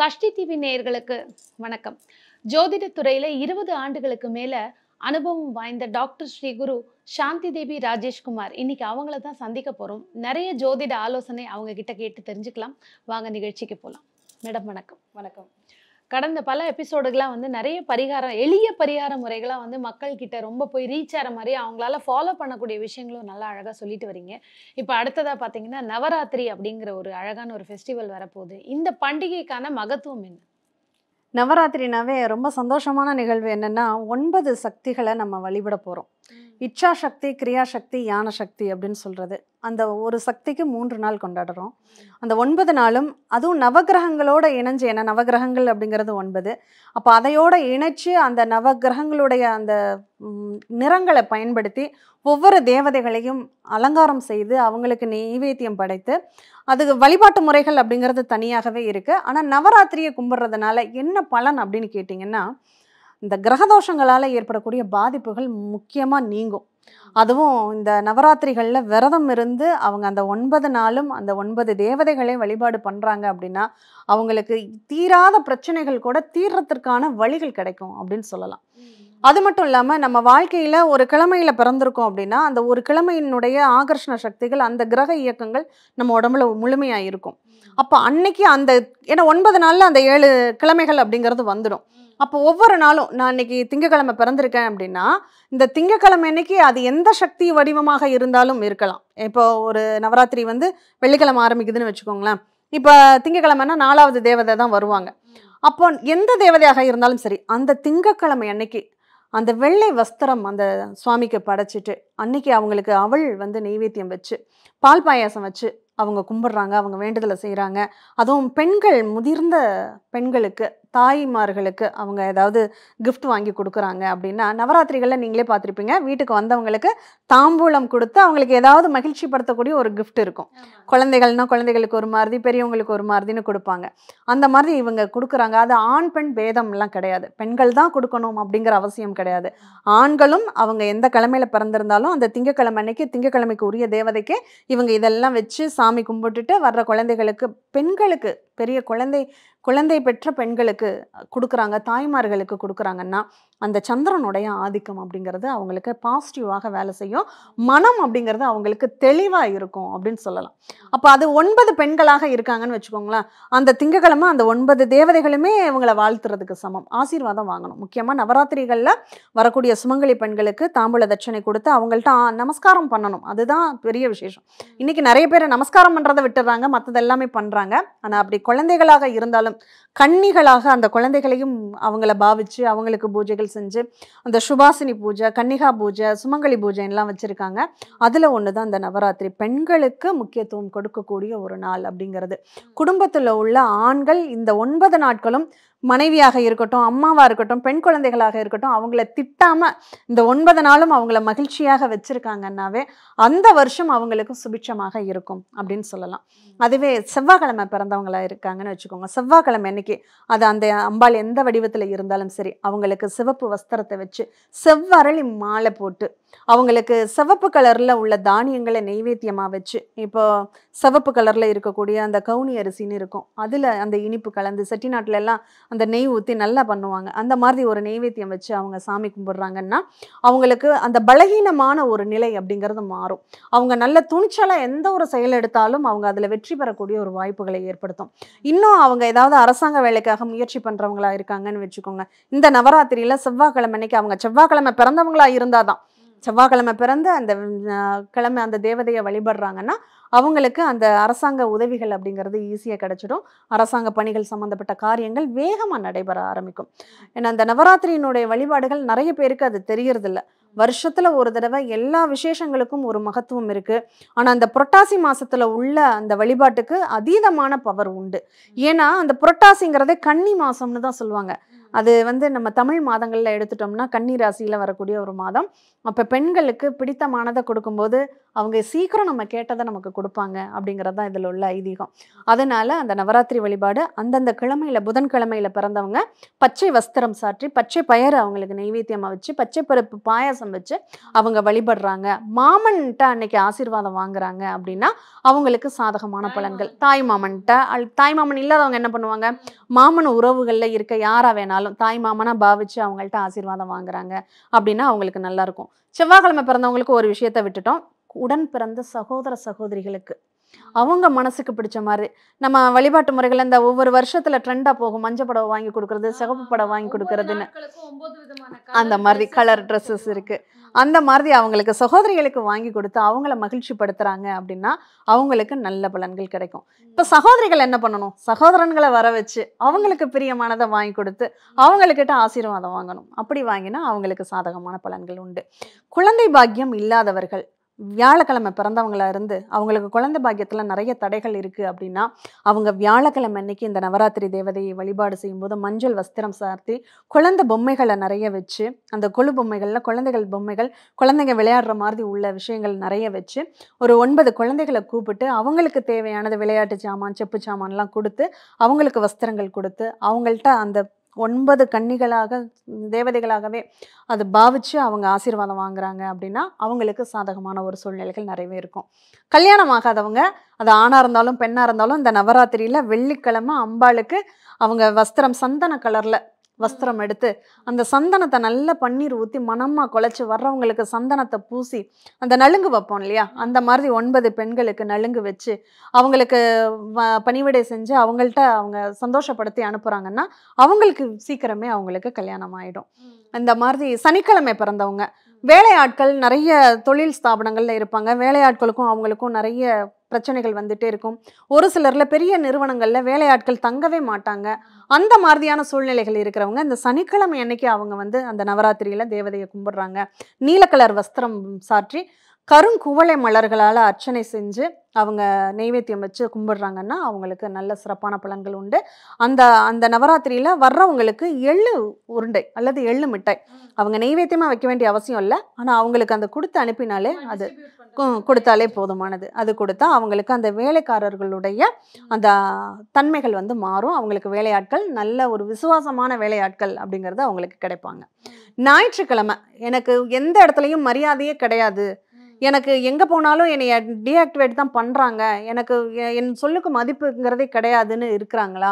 Sashti TV நேயர்களுக்கு வணக்கம் ஜோதிட துறையில இருபது ஆண்டுகளுக்கு மேல அனுபவம் வாய்ந்த டாக்டர் ஸ்ரீகுரு சாந்தி தேவி ராஜேஷ்குமார் இன்னைக்கு அவங்கள தான் சந்திக்க போறோம் நிறைய ஜோதிட ஆலோசனை அவங்க கிட்ட கேட்டு தெரிஞ்சுக்கலாம் வாங்க நிகழ்ச்சிக்கு போகலாம் மேடம் வணக்கம் வணக்கம் கடந்த பல எபிசோடுகளாக வந்து நிறைய பரிகாரம் எளிய பரிகார முறைகளாக வந்து மக்கள்கிட்ட ரொம்ப போய் ரீச் ஆகிற மாதிரி அவங்களால ஃபாலோ பண்ணக்கூடிய விஷயங்களும் நல்லா அழகாக சொல்லிட்டு வரீங்க இப்போ அடுத்ததாக பார்த்தீங்கன்னா நவராத்திரி அப்படிங்கிற ஒரு அழகான ஒரு ஃபெஸ்டிவல் வரப்போகுது இந்த பண்டிகைக்கான மகத்துவம் என்ன நவராத்திரினாவே ரொம்ப சந்தோஷமான நிகழ்வு என்னென்னா ஒன்பது சக்திகளை நம்ம வழிபட போகிறோம் இச்சா சக்தி கிரியா சக்தி யான சக்தி அப்படின்னு சொல்கிறது அந்த ஒரு சக்திக்கு மூன்று நாள் கொண்டாடுறோம் அந்த ஒன்பது நாளும் அதுவும் நவகிரகங்களோட இணைஞ்சு ஏன்னா நவகிரகங்கள் அப்படிங்கிறது ஒன்பது அப்போ அதையோடு இணைச்சு அந்த நவகிரகங்களுடைய அந்த நிறங்களை பயன்படுத்தி ஒவ்வொரு தேவதைகளையும் அலங்காரம் செய்து அவங்களுக்கு நெய்வேத்தியம் படைத்து அதுக்கு வழிபாட்டு முறைகள் அப்படிங்கிறது தனியாகவே இருக்குது ஆனால் நவராத்திரியை கும்பிட்றதுனால என்ன பலன் அப்படின்னு கேட்டிங்கன்னா இந்த கிரகதோஷங்களால் ஏற்படக்கூடிய பாதிப்புகள் முக்கியமாக நீங்கும் அதுவும் இந்த நவராத்திரிகளில் விரதம் இருந்து அவங்க அந்த ஒன்பது நாளும் அந்த ஒன்பது தேவதைகளையும் வழிபாடு பண்ணுறாங்க அப்படின்னா அவங்களுக்கு தீராத பிரச்சனைகள் கூட தீர்றத்திற்கான வழிகள் கிடைக்கும் அப்படின்னு சொல்லலாம் அது மட்டும் இல்லாமல் நம்ம வாழ்க்கையில் ஒரு கிழமையில் பிறந்திருக்கோம் அப்படின்னா அந்த ஒரு கிழமையினுடைய ஆகர்ஷண சக்திகள் அந்த கிரக இயக்கங்கள் நம்ம உடம்புல முழுமையாக இருக்கும் அப்போ அன்னைக்கு அந்த ஏன்னா ஒன்பது நாளில் அந்த ஏழு கிழமைகள் அப்படிங்கிறது வந்துடும் அப்போ ஒவ்வொரு நாளும் நான் இன்னைக்கு திங்கக்கிழமை பிறந்திருக்கேன் அப்படின்னா இந்த திங்கக்கிழமை இன்னைக்கு அது எந்த சக்தி வடிவமாக இருந்தாலும் இருக்கலாம் இப்போ ஒரு நவராத்திரி வந்து வெள்ளிக்கிழமை ஆரம்பிக்குதுன்னு வச்சுக்கோங்களேன் இப்போ திங்கக்கிழமைனா நாலாவது தேவதை தான் வருவாங்க அப்போ எந்த தேவதையாக இருந்தாலும் சரி அந்த திங்கக்கிழமை அன்னைக்கு அந்த வெள்ளை வஸ்திரம் அந்த சுவாமிக்கு படைச்சிட்டு அன்னைக்கு அவங்களுக்கு அவள் வந்து நெய்வேத்தியம் வச்சு பால் பாயாசம் வச்சு அவங்க கும்பிட்றாங்க அவங்க வேண்டுதலை செய்கிறாங்க அதுவும் பெண்கள் முதிர்ந்த பெண்களுக்கு தாய்மார்களுக்கு அவங்க ஏதாவது கிஃப்ட் வாங்கி கொடுக்குறாங்க அப்படின்னா நவராத்திரிகளில் நீங்களே பார்த்துருப்பீங்க வீட்டுக்கு வந்தவங்களுக்கு தாம்பூலம் கொடுத்து அவங்களுக்கு ஏதாவது மகிழ்ச்சி படுத்தக்கூடிய ஒரு கிஃப்ட் இருக்கும் குழந்தைகள்னா குழந்தைகளுக்கு ஒரு மாதிரி பெரியவங்களுக்கு ஒரு மாதிரின்னு கொடுப்பாங்க அந்த மாதிரி இவங்க கொடுக்குறாங்க அது ஆண் பெண் பேதம்லாம் கிடையாது பெண்கள் தான் கொடுக்கணும் அப்படிங்கிற அவசியம் கிடையாது ஆண்களும் அவங்க எந்த கிழமையில் பிறந்திருந்தாலும் அந்த திங்கக்கிழமை அன்னைக்கு திங்கக்கிழமைக்கு உரிய தேவதைக்கு இவங்க இதெல்லாம் வச்சு சாமி கும்பிட்டுட்டு வர்ற குழந்தைகளுக்கு பெண்களுக்கு பெரிய குழந்தை குழந்தை பெற்ற பெண்களுக்கு கொடுக்குறாங்க தாய்மார்களுக்கு கொடுக்குறாங்கன்னா அந்த சந்திரனுடைய ஆதிக்கம் அப்படிங்கிறது அவங்களுக்கு பாசிட்டிவாக வேலை செய்யும் மனம் அப்படிங்கிறது அவங்களுக்கு தெளிவாக இருக்கும் அப்படின்னு சொல்லலாம் அப்போ அது ஒன்பது பெண்களாக இருக்காங்கன்னு வச்சுக்கோங்களேன் அந்த திங்கக்கிழமை அந்த ஒன்பது தேவதைகளுமே இவங்களை வாழ்த்துறதுக்கு சமம் ஆசீர்வாதம் வாங்கணும் முக்கியமாக நவராத்திரிகளில் வரக்கூடிய சுமங்கலி பெண்களுக்கு தாம்பூல தட்சணை கொடுத்து அவங்கள்ட்ட நமஸ்காரம் பண்ணணும் அதுதான் பெரிய விசேஷம் இன்னைக்கு நிறைய பேர் நமஸ்காரம் பண்ணுறதை விட்டுறாங்க மற்றது எல்லாமே பண்ணுறாங்க ஆனால் அப்படி குழந்தைகளாக இருந்தாலும் கன்னிகளாக அந்த குழந்தைகளையும் அவங்கள பாவிச்சு அவங்களுக்கு பூஜைகள் செஞ்சு அந்த சுபாசினி பூஜை கன்னிகா பூஜை சுமங்கலி பூஜைலாம் வச்சுருக்காங்க அதில் ஒன்று தான் இந்த நவராத்திரி பெண்களுக்கு முக்கியத்துவம் கொடுக்கக்கூடிய ஒரு நாள் அப்படிங்கிறது குடும்பத்தில் உள்ள ஆண்கள் இந்த ஒன்பது நாட்களும் மனைவியாக இருக்கட்டும் அம்மாவாக இருக்கட்டும் பெண் குழந்தைகளாக இருக்கட்டும் அவங்கள திட்டாமல் இந்த ஒன்பது நாளும் அவங்கள மகிழ்ச்சியாக வச்சுருக்காங்கன்னாவே அந்த வருஷம் அவங்களுக்கு சுபிட்சமாக இருக்கும் அப்படின்னு சொல்லலாம் அதுவே செவ்வாய்க்கிழமை பிறந்தவங்களாக இருக்காங்கன்னு வச்சுக்கோங்க செவ்வாய்க்கிழமை அன்னைக்கு அது அந்த அம்பாள் எந்த வடிவத்தில் இருந்தாலும் சரி அவங்களுக்கு சிவப்பு வஸ்திரத்தை வச்சு செவ்வரளி மாலை போட்டு அவங்களுக்கு சிவப்பு கலரில் உள்ள தானியங்களை நெய்வேத்தியமாக வச்சு இப்போ சிவப்பு கலரில் இருக்கக்கூடிய அந்த கவுனி அரிசின்னு இருக்கும் அதில் அந்த இனிப்பு கலந்து எல்லாம் அந்த நெய் ஊற்றி நல்லா பண்ணுவாங்க அந்த மாதிரி ஒரு நெய்வேத்தியம் வச்சு அவங்க சாமி கும்பிட்றாங்கன்னா அவங்களுக்கு அந்த பலகீனமான ஒரு நிலை அப்படிங்கிறது மாறும் அவங்க நல்ல துணிச்சலாக எந்த ஒரு செயல் எடுத்தாலும் அவங்க அதில் வெற்றி பெறக்கூடிய ஒரு வாய்ப்புகளை ஏற்படுத்தும் இன்னும் அவங்க ஏதாவது அரசாங்க வேலைக்காக முயற்சி பண்ணுறவங்களா இருக்காங்கன்னு வச்சுக்கோங்க இந்த நவராத்திரியில் செவ்வாய்க்கிழமை அன்னைக்கு அவங்க செவ்வாய்க்கிழமை பிறந்தவங்களா இருந்தால் தான் செவ்வாய்க்கிழமை பிறந்து அந்த கிழமை அந்த தேவதையை வழிபடுறாங்கன்னா அவங்களுக்கு அந்த அரசாங்க உதவிகள் அப்படிங்கிறது ஈஸியாக கிடச்சிடும் அரசாங்க பணிகள் சம்மந்தப்பட்ட காரியங்கள் வேகமாக நடைபெற ஆரம்பிக்கும் ஏன்னா அந்த நவராத்திரியினுடைய வழிபாடுகள் நிறைய பேருக்கு அது தெரிகிறதில்ல வருஷத்தில் ஒரு தடவை எல்லா விசேஷங்களுக்கும் ஒரு மகத்துவம் இருக்குது ஆனால் அந்த புரட்டாசி மாதத்தில் உள்ள அந்த வழிபாட்டுக்கு அதீதமான பவர் உண்டு ஏன்னா அந்த புரட்டாசிங்கிறதே கன்னி மாதம்னு தான் சொல்லுவாங்க அது வந்து நம்ம தமிழ் மாதங்களில் எடுத்துட்டோம்னா கன்னி ராசியில் வரக்கூடிய ஒரு மாதம் அப்போ பெண்களுக்கு பிடித்தமானதை கொடுக்கும்போது அவங்க சீக்கிரம் நம்ம கேட்டதை நமக்கு கொடுப்பாங்க அப்படிங்கிறது தான் இதில் உள்ள ஐதீகம் அதனால் அந்த நவராத்திரி வழிபாடு அந்தந்த கிழமையில் புதன்கிழமையில் பிறந்தவங்க பச்சை வஸ்திரம் சாற்றி பச்சை பயறு அவங்களுக்கு நெய்வேத்தியமாக வச்சு பச்சை பருப்பு பாயாசம் வச்சு அவங்க வழிபடுறாங்க மாமன்கிட்ட அன்னைக்கு ஆசீர்வாதம் வாங்குறாங்க அப்படின்னா அவங்களுக்கு சாதகமான பலன்கள் தாய் மாமன்ட்ட தாய் மாமன் இல்லாதவங்க என்ன பண்ணுவாங்க மாமன் உறவுகளில் இருக்க யாராக வேணாலும் தாய் மாமனாக பாவிச்சு அவங்கள்ட்ட ஆசீர்வாதம் வாங்குறாங்க அப்படின்னா அவங்களுக்கு நல்லாயிருக்கும் செவ்வாய்க்கிழமை பிறந்தவங்களுக்கு ஒரு விஷயத்த விட்டுட்டோம் உடன் பிறந்த சகோதர சகோதரிகளுக்கு அவங்க மனசுக்கு பிடிச்ச மாதிரி நம்ம வழிபாட்டு முறைகள் இந்த ஒவ்வொரு வருஷத்துல ட்ரெண்டா போகும் மஞ்சள் படம் வாங்கி கொடுக்கறது சிகப்பு படம் வாங்கி கொடுக்கறதுன்னு அந்த மாதிரி கலர் ட்ரெஸ்ஸஸ் இருக்கு அந்த மாதிரி அவங்களுக்கு சகோதரிகளுக்கு வாங்கி கொடுத்து அவங்கள மகிழ்ச்சி படுத்துறாங்க அப்படின்னா அவங்களுக்கு நல்ல பலன்கள் கிடைக்கும் இப்போ சகோதரிகள் என்ன பண்ணணும் சகோதரன்களை வர வச்சு அவங்களுக்கு பிரியமானதை வாங்கி கொடுத்து அவங்கக்கிட்ட ஆசீர்வாதம் வாங்கணும் அப்படி வாங்கினா அவங்களுக்கு சாதகமான பலன்கள் உண்டு குழந்தை பாக்கியம் இல்லாதவர்கள் வியாழக்கிழமை பிறந்தவங்களா இருந்து அவங்களுக்கு குழந்தை பாக்கியத்தில் நிறைய தடைகள் இருக்குது அப்படின்னா அவங்க வியாழக்கிழமை அன்னைக்கு இந்த நவராத்திரி தேவதையை வழிபாடு செய்யும்போது மஞ்சள் வஸ்திரம் சார்த்தி குழந்தை பொம்மைகளை நிறைய வச்சு அந்த கொழு பொம்மைகளில் குழந்தைகள் பொம்மைகள் குழந்தைங்க விளையாடுற மாதிரி உள்ள விஷயங்கள் நிறைய வச்சு ஒரு ஒன்பது குழந்தைகளை கூப்பிட்டு அவங்களுக்கு தேவையானது விளையாட்டு சாமான் செப்பு சாமான்லாம் கொடுத்து அவங்களுக்கு வஸ்திரங்கள் கொடுத்து அவங்கள்ட்ட அந்த ஒன்பது கன்னிகளாக தேவதைகளாகவே அது பாவிச்சு அவங்க ஆசீர்வாதம் வாங்குறாங்க அப்படின்னா அவங்களுக்கு சாதகமான ஒரு சூழ்நிலைகள் நிறையவே இருக்கும் கல்யாணம் ஆகாதவங்க அது ஆணாக இருந்தாலும் பெண்ணாக இருந்தாலும் இந்த நவராத்திரியில் வெள்ளிக்கிழமை அம்பாளுக்கு அவங்க வஸ்திரம் சந்தன கலரில் வஸ்திரம் எடுத்து அந்த சந்தனத்தை நல்லா பன்னீர் ஊற்றி மனமாக குழச்சி வர்றவங்களுக்கு சந்தனத்தை பூசி அந்த நலுங்கு வைப்போம் இல்லையா அந்த மாதிரி ஒன்பது பெண்களுக்கு நலுங்கு வச்சு அவங்களுக்கு பணிவிடை செஞ்சு அவங்கள்ட்ட அவங்க சந்தோஷப்படுத்தி அனுப்புகிறாங்கன்னா அவங்களுக்கு சீக்கிரமே அவங்களுக்கு கல்யாணம் ஆகிடும் இந்த மாதிரி சனிக்கிழமை பிறந்தவங்க வேலையாட்கள் நிறைய தொழில் ஸ்தாபனங்களில் இருப்பாங்க வேலையாட்களுக்கும் அவங்களுக்கும் நிறைய பிரச்சனைகள் வந்துகிட்டே இருக்கும் ஒரு சிலரில் பெரிய நிறுவனங்களில் வேலையாட்கள் தங்கவே மாட்டாங்க அந்த மாதிரியான சூழ்நிலைகள் இருக்கிறவங்க இந்த சனிக்கிழமை அன்னைக்கு அவங்க வந்து அந்த நவராத்திரியில் தேவதையை கும்பிடுறாங்க நீல கலர் வஸ்திரம் சாற்றி கருங்குவளை மலர்களால் அர்ச்சனை செஞ்சு அவங்க நெய்வேத்தியம் வச்சு கும்பிடுறாங்கன்னா அவங்களுக்கு நல்ல சிறப்பான பலன்கள் உண்டு அந்த அந்த நவராத்திரியில் வர்றவங்களுக்கு எள்ளு உருண்டை அல்லது எள்ளு மிட்டாய் அவங்க நெய்வேத்தியமாக வைக்க வேண்டிய அவசியம் இல்லை ஆனால் அவங்களுக்கு அந்த கொடுத்து அனுப்பினாலே அது கொடுத்தாலே போதுமானது அது கொடுத்தா அவங்களுக்கு அந்த வேலைக்காரர்களுடைய அந்த தன்மைகள் வந்து மாறும் அவங்களுக்கு வேலையாட்கள் நல்ல ஒரு விசுவாசமான வேலையாட்கள் அப்படிங்கிறது அவங்களுக்கு கிடைப்பாங்க ஞாயிற்றுக்கிழமை எனக்கு எந்த இடத்துலையும் மரியாதையே கிடையாது எனக்கு எங்கே போனாலும் என்னை டீஆக்டிவேட் தான் பண்ணுறாங்க எனக்கு என் சொல்லுக்கு மதிப்புங்கிறதே கிடையாதுன்னு இருக்கிறாங்களா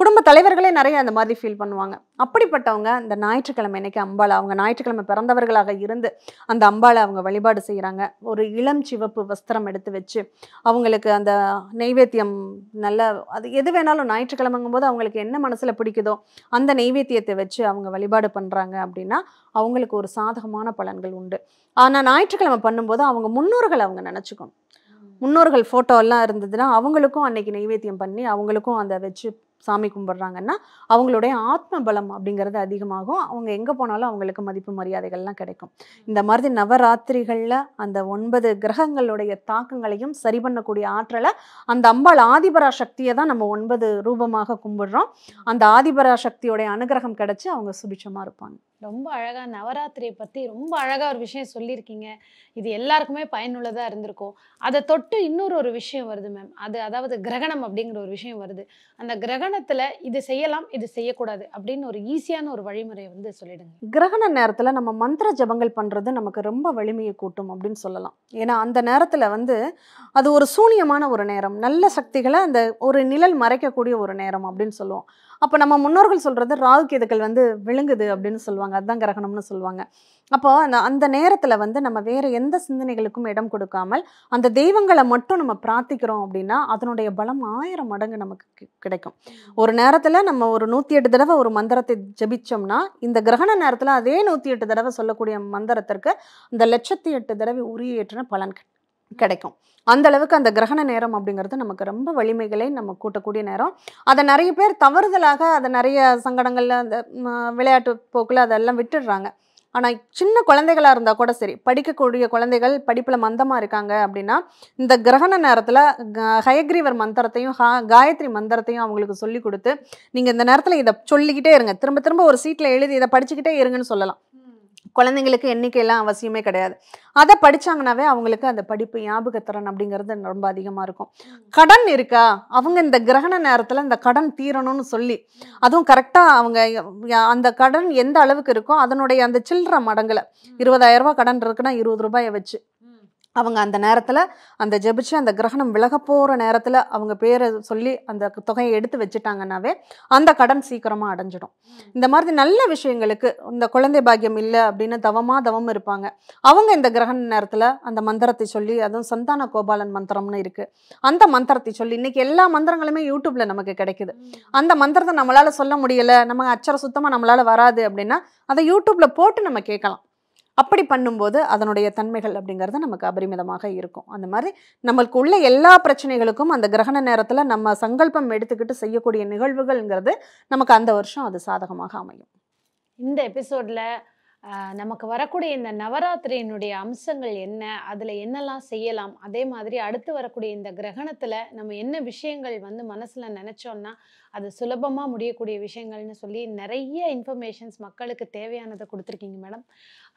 குடும்ப தலைவர்களே நிறைய அந்த மாதிரி ஃபீல் பண்ணுவாங்க அப்படிப்பட்டவங்க இந்த ஞாயிற்றுக்கிழமை இன்னைக்கு அம்பாளை அவங்க ஞாயிற்றுக்கிழமை பிறந்தவர்களாக இருந்து அந்த அம்பாளை அவங்க வழிபாடு செய்கிறாங்க ஒரு இளம் சிவப்பு வஸ்திரம் எடுத்து வச்சு அவங்களுக்கு அந்த நெய்வேத்தியம் நல்ல அது எது வேணாலும் ஞாயிற்றுக்கிழமைங்கும் போது அவங்களுக்கு என்ன மனசில் பிடிக்குதோ அந்த நெய்வேத்தியத்தை வச்சு அவங்க வழிபாடு பண்ணுறாங்க அப்படின்னா அவங்களுக்கு ஒரு சாதகமான பலன்கள் உண்டு ஆனால் ஞாயிற்றுக்கிழமை பண்ணும்போது அவங்க முன்னோர்களை அவங்க நினச்சிக்கணும் முன்னோர்கள் ஃபோட்டோ எல்லாம் இருந்ததுன்னா அவங்களுக்கும் அன்னைக்கு நெய்வேத்தியம் பண்ணி அவங்களுக்கும் அதை வச்சு சாமி கும்பிட்றாங்கன்னா அவங்களுடைய ஆத்ம பலம் அப்படிங்கிறது அதிகமாகும் அவங்க எங்கே போனாலும் அவங்களுக்கு மதிப்பு மரியாதைகள்லாம் கிடைக்கும் இந்த மாதிரி நவராத்திரிகளில் அந்த ஒன்பது கிரகங்களுடைய தாக்கங்களையும் சரி பண்ணக்கூடிய ஆற்றலை அந்த அம்பாள் ஆதிபரா சக்தியை தான் நம்ம ஒன்பது ரூபமாக கும்பிடுறோம் அந்த ஆதிபரா சக்தியுடைய அனுகிரகம் கிடச்சி அவங்க சுபிட்சமாக இருப்பாங்க ரொம்ப அழகாக நவராத்திரியை பற்றி ரொம்ப அழகாக ஒரு விஷயம் சொல்லியிருக்கீங்க இது எல்லாருக்குமே பயனுள்ளதாக இருந்திருக்கும் அதை தொட்டு இன்னொரு ஒரு விஷயம் வருது மேம் அது அதாவது கிரகணம் அப்படிங்கிற ஒரு விஷயம் வருது அந்த கிரகணத்தில் இது செய்யலாம் இது செய்யக்கூடாது அப்படின்னு ஒரு ஈஸியான ஒரு வழிமுறையை வந்து சொல்லிடுங்க கிரகண நேரத்தில் நம்ம மந்திர ஜபங்கள் பண்ணுறது நமக்கு ரொம்ப வலிமையை கூட்டும் அப்படின்னு சொல்லலாம் ஏன்னா அந்த நேரத்தில் வந்து அது ஒரு சூனியமான ஒரு நேரம் நல்ல சக்திகளை அந்த ஒரு நிழல் மறைக்கக்கூடிய ஒரு நேரம் அப்படின்னு சொல்லுவோம் அப்போ நம்ம முன்னோர்கள் சொல்கிறது ராகு கேதுக்கள் வந்து விழுங்குது அப்படின்னு சொல்லுவாங்க அதுதான் கிரகணம்னு சொல்லுவாங்க அப்போ அந்த நேரத்தில் வந்து நம்ம வேறு எந்த சிந்தனைகளுக்கும் இடம் கொடுக்காமல் அந்த தெய்வங்களை மட்டும் நம்ம பிரார்த்திக்கிறோம் அப்படின்னா அதனுடைய பலம் ஆயிரம் மடங்கு நமக்கு கிடைக்கும் ஒரு நேரத்தில் நம்ம ஒரு நூற்றி எட்டு தடவை ஒரு மந்திரத்தை ஜபிச்சோம்னா இந்த கிரகண நேரத்தில் அதே நூற்றி எட்டு தடவை சொல்லக்கூடிய மந்திரத்திற்கு அந்த லட்சத்தி எட்டு தடவை ஏற்றின பலன் கிடைக்கும் அந்த அளவுக்கு அந்த கிரகண நேரம் அப்படிங்கிறது நமக்கு ரொம்ப வலிமைகளை நம்ம கூட்டக்கூடிய நேரம் அதை நிறைய பேர் தவறுதலாக அதை நிறைய சங்கடங்களில் அந்த விளையாட்டு போக்கில் அதெல்லாம் விட்டுடுறாங்க ஆனால் சின்ன குழந்தைகளாக இருந்தால் கூட சரி படிக்கக்கூடிய குழந்தைகள் படிப்பில் மந்தமாக இருக்காங்க அப்படின்னா இந்த கிரகண நேரத்தில் ஹயக்ரீவர் மந்திரத்தையும் ஹா காயத்ரி மந்திரத்தையும் அவங்களுக்கு சொல்லி கொடுத்து நீங்கள் இந்த நேரத்தில் இதை சொல்லிக்கிட்டே இருங்க திரும்ப திரும்ப ஒரு சீட்டில் எழுதி இதை படிச்சுக்கிட்டே இருங்கன்னு சொல்லலாம் குழந்தைங்களுக்கு எண்ணிக்கையெல்லாம் அவசியமே கிடையாது அதை படித்தாங்கனாவே அவங்களுக்கு அந்த படிப்பு ஞாபகத்திறன் அப்படிங்கிறது ரொம்ப அதிகமாக இருக்கும் கடன் இருக்கா அவங்க இந்த கிரகண நேரத்தில் இந்த கடன் தீரணும்னு சொல்லி அதுவும் கரெக்டாக அவங்க அந்த கடன் எந்த அளவுக்கு இருக்கோ அதனுடைய அந்த சில்லற மடங்கில் ரூபா கடன் இருக்குன்னா இருபது ரூபாயை வச்சு அவங்க அந்த நேரத்தில் அந்த ஜெபிச்சு அந்த கிரகணம் விலக போகிற நேரத்தில் அவங்க பேரை சொல்லி அந்த தொகையை எடுத்து வச்சுட்டாங்கன்னாவே அந்த கடன் சீக்கிரமாக அடைஞ்சிடும் இந்த மாதிரி நல்ல விஷயங்களுக்கு இந்த குழந்தை பாக்கியம் இல்லை அப்படின்னு தவமாக தவம் இருப்பாங்க அவங்க இந்த கிரகண நேரத்தில் அந்த மந்திரத்தை சொல்லி அதுவும் சந்தான கோபாலன் மந்திரம்னு இருக்குது அந்த மந்திரத்தை சொல்லி இன்றைக்கி எல்லா மந்திரங்களுமே யூடியூப்பில் நமக்கு கிடைக்குது அந்த மந்திரத்தை நம்மளால் சொல்ல முடியலை நம்ம அச்சர சுத்தமாக நம்மளால் வராது அப்படின்னா அதை யூடியூப்பில் போட்டு நம்ம கேட்கலாம் அப்படி பண்ணும்போது அதனுடைய தன்மைகள் அப்படிங்கிறது நமக்கு அபரிமிதமாக இருக்கும் அந்த மாதிரி நம்மளுக்கு உள்ள எல்லா பிரச்சனைகளுக்கும் அந்த கிரகண நேரத்தில் நம்ம சங்கல்பம் எடுத்துக்கிட்டு செய்யக்கூடிய நிகழ்வுகள்ங்கிறது நமக்கு அந்த வருஷம் அது சாதகமாக அமையும் இந்த எபிசோடில் நமக்கு வரக்கூடிய இந்த நவராத்திரியினுடைய அம்சங்கள் என்ன அதில் என்னெல்லாம் செய்யலாம் அதே மாதிரி அடுத்து வரக்கூடிய இந்த கிரகணத்தில் நம்ம என்ன விஷயங்கள் வந்து மனசில் நினச்சோன்னா அது சுலபமாக முடியக்கூடிய விஷயங்கள்னு சொல்லி நிறைய இன்ஃபர்மேஷன்ஸ் மக்களுக்கு தேவையானதை கொடுத்துருக்கீங்க மேடம்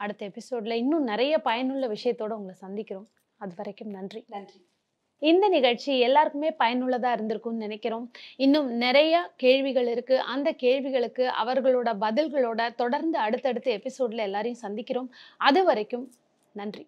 அடுத்த எபிசோடில் இன்னும் நிறைய பயனுள்ள விஷயத்தோடு உங்களை சந்திக்கிறோம் அது வரைக்கும் நன்றி நன்றி இந்த நிகழ்ச்சி எல்லாருக்குமே பயனுள்ளதாக இருந்திருக்கும்னு நினைக்கிறோம் இன்னும் நிறைய கேள்விகள் இருக்குது அந்த கேள்விகளுக்கு அவர்களோட பதில்களோட தொடர்ந்து அடுத்தடுத்த எபிசோட்ல எல்லாரையும் சந்திக்கிறோம் அது வரைக்கும் நன்றி